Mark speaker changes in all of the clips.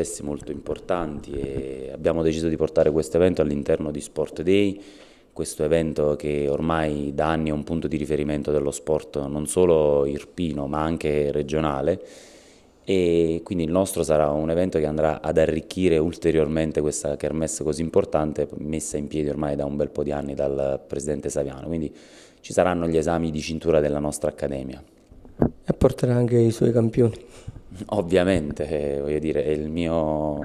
Speaker 1: Testi molto importanti e abbiamo deciso di portare questo evento all'interno di Sport Day, questo evento che ormai da anni è un punto di riferimento dello sport non solo irpino ma anche regionale e quindi il nostro sarà un evento che andrà ad arricchire ulteriormente questa kermesse così importante messa in piedi ormai da un bel po' di anni dal presidente Saviano, quindi ci saranno gli esami di cintura della nostra accademia.
Speaker 2: E porterà anche i suoi campioni.
Speaker 1: Ovviamente, eh, voglio dire, è il mio,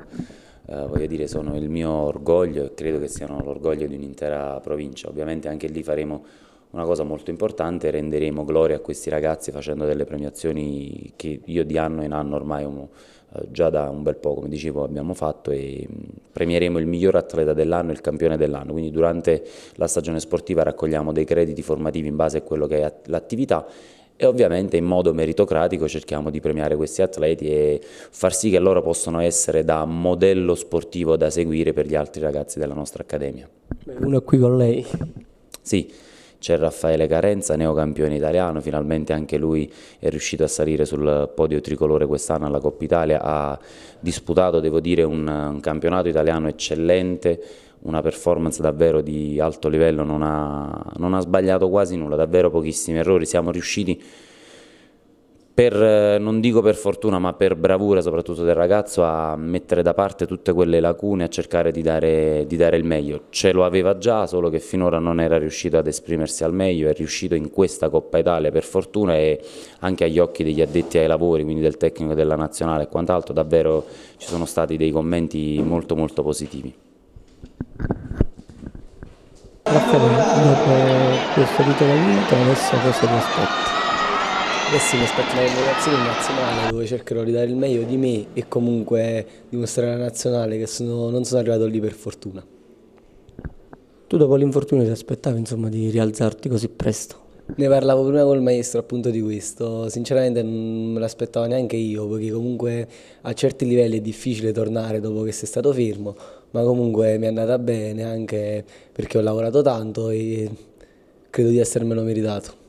Speaker 1: eh, voglio dire, sono il mio orgoglio e credo che siano l'orgoglio di un'intera provincia. Ovviamente anche lì faremo una cosa molto importante, renderemo gloria a questi ragazzi facendo delle premiazioni che io di anno in anno ormai un, eh, già da un bel po', come dicevo, abbiamo fatto e mm, premieremo il miglior atleta dell'anno e il campione dell'anno. Quindi durante la stagione sportiva raccogliamo dei crediti formativi in base a quello che è l'attività e ovviamente in modo meritocratico cerchiamo di premiare questi atleti e far sì che loro possano essere da modello sportivo da seguire per gli altri ragazzi della nostra accademia.
Speaker 2: Uno è qui con lei.
Speaker 1: Sì, c'è Raffaele Carenza, neocampione italiano, finalmente anche lui è riuscito a salire sul podio tricolore quest'anno alla Coppa Italia, ha disputato, devo dire, un, un campionato italiano eccellente, una performance davvero di alto livello, non ha, non ha sbagliato quasi nulla, davvero pochissimi errori, siamo riusciti per, eh, non dico per fortuna, ma per bravura soprattutto del ragazzo a mettere da parte tutte quelle lacune, a cercare di dare, di dare, il meglio. Ce lo aveva già, solo che finora non era riuscito ad esprimersi al meglio, è riuscito in questa Coppa Italia per fortuna e anche agli occhi degli addetti ai lavori, quindi del tecnico della nazionale e quant'altro, davvero ci sono stati dei commenti molto molto positivi.
Speaker 2: Raffaele, dopo questo titolo vinto, adesso cosa ti aspetti? Adesso mi aspetto la eliminazione nazionale dove cercherò di dare il meglio di me e comunque dimostrare alla nazionale che sono, non sono arrivato lì per fortuna. Tu dopo l'infortunio ti aspettavi insomma di rialzarti così presto? Ne parlavo prima col maestro appunto di questo, sinceramente non me l'aspettavo neanche io perché comunque a certi livelli è difficile tornare dopo che sei stato fermo, ma comunque mi è andata bene anche perché ho lavorato tanto e credo di essermelo meritato.